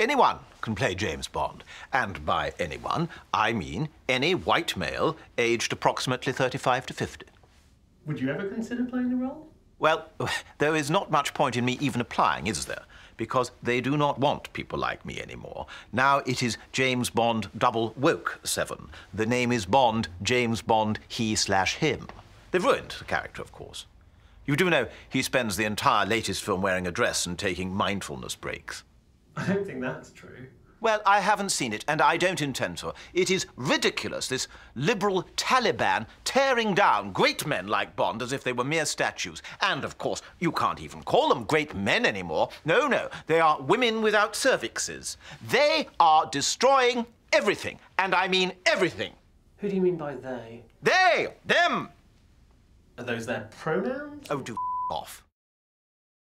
Anyone can play James Bond. And by anyone, I mean any white male aged approximately 35 to 50. Would you ever consider playing the role? Well, there is not much point in me even applying, is there? Because they do not want people like me anymore. Now it is James Bond double woke seven. The name is Bond, James Bond, he slash him. They've ruined the character, of course. You do know he spends the entire latest film wearing a dress and taking mindfulness breaks. I don't think that's true. Well, I haven't seen it, and I don't intend to. It is ridiculous, this liberal Taliban tearing down great men like Bond as if they were mere statues. And, of course, you can't even call them great men anymore. No, no, they are women without cervixes. They are destroying everything, and I mean everything. Who do you mean by they? They! Them! Are those their pronouns? Oh, do off.